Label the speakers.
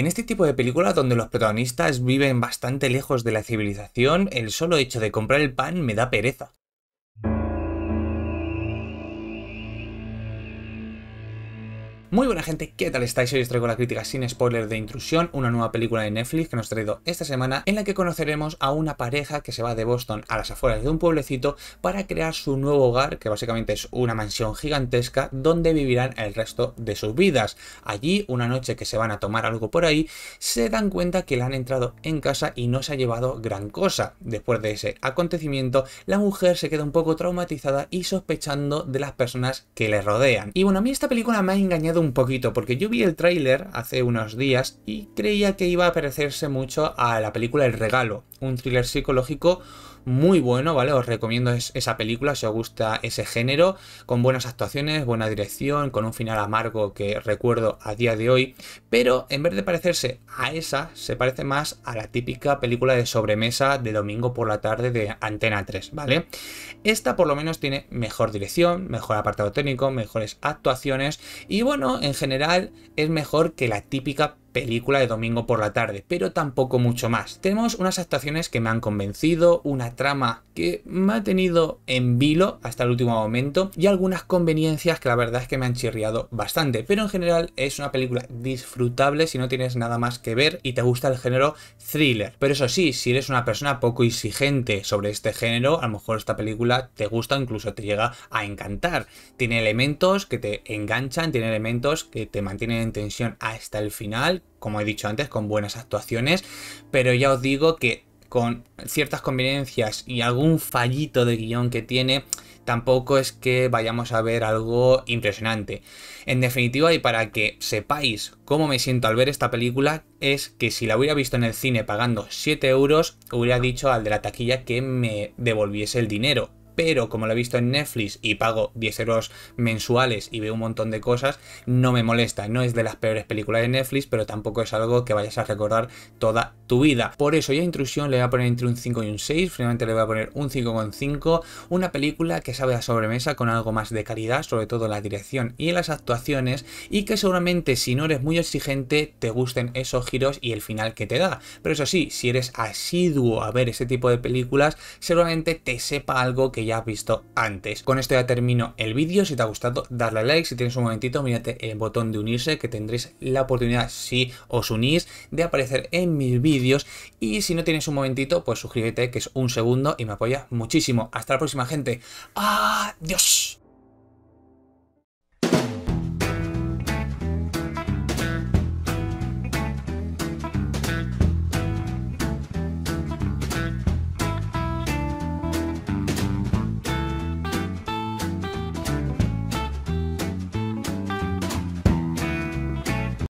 Speaker 1: En este tipo de película donde los protagonistas viven bastante lejos de la civilización, el solo hecho de comprar el pan me da pereza. Muy buena gente, ¿qué tal estáis? Hoy os traigo la crítica sin spoiler de Intrusión, una nueva película de Netflix que nos ha traído esta semana, en la que conoceremos a una pareja que se va de Boston a las afueras de un pueblecito para crear su nuevo hogar, que básicamente es una mansión gigantesca donde vivirán el resto de sus vidas. Allí, una noche que se van a tomar algo por ahí, se dan cuenta que la han entrado en casa y no se ha llevado gran cosa. Después de ese acontecimiento, la mujer se queda un poco traumatizada y sospechando de las personas que le rodean. Y bueno, a mí esta película me ha engañado un poquito porque yo vi el tráiler hace unos días y creía que iba a parecerse mucho a la película El Regalo, un thriller psicológico muy bueno, ¿vale? Os recomiendo esa película si os gusta ese género, con buenas actuaciones, buena dirección, con un final amargo que recuerdo a día de hoy, pero en vez de parecerse a esa, se parece más a la típica película de sobremesa de domingo por la tarde de Antena 3, ¿vale? Esta por lo menos tiene mejor dirección, mejor apartado técnico, mejores actuaciones y bueno, en general es mejor que la típica película de domingo por la tarde, pero tampoco mucho más. Tenemos unas actuaciones que me han convencido, una trama que me ha tenido en vilo hasta el último momento y algunas conveniencias que la verdad es que me han chirriado bastante, pero en general es una película disfrutable si no tienes nada más que ver y te gusta el género thriller. Pero eso sí, si eres una persona poco exigente sobre este género, a lo mejor esta película te gusta incluso te llega a encantar. Tiene elementos que te enganchan, tiene elementos que te mantienen en tensión hasta el final, como he dicho antes, con buenas actuaciones, pero ya os digo que con ciertas conveniencias y algún fallito de guión que tiene, tampoco es que vayamos a ver algo impresionante. En definitiva, y para que sepáis cómo me siento al ver esta película, es que si la hubiera visto en el cine pagando 7 euros, hubiera dicho al de la taquilla que me devolviese el dinero pero como lo he visto en Netflix y pago 10 euros mensuales y veo un montón de cosas, no me molesta. No es de las peores películas de Netflix, pero tampoco es algo que vayas a recordar toda tu vida. Por eso ya Intrusión le voy a poner entre un 5 y un 6, finalmente le voy a poner un 5,5. Una película que sabe a sobremesa con algo más de calidad, sobre todo en la dirección y en las actuaciones, y que seguramente si no eres muy exigente te gusten esos giros y el final que te da. Pero eso sí, si eres asiduo a ver ese tipo de películas, seguramente te sepa algo que ya has visto antes. Con esto ya termino el vídeo, si te ha gustado darle like, si tienes un momentito mírate el botón de unirse que tendréis la oportunidad si os unís de aparecer en mis vídeos y si no tienes un momentito pues suscríbete que es un segundo y me apoya muchísimo. Hasta la próxima gente. Adiós.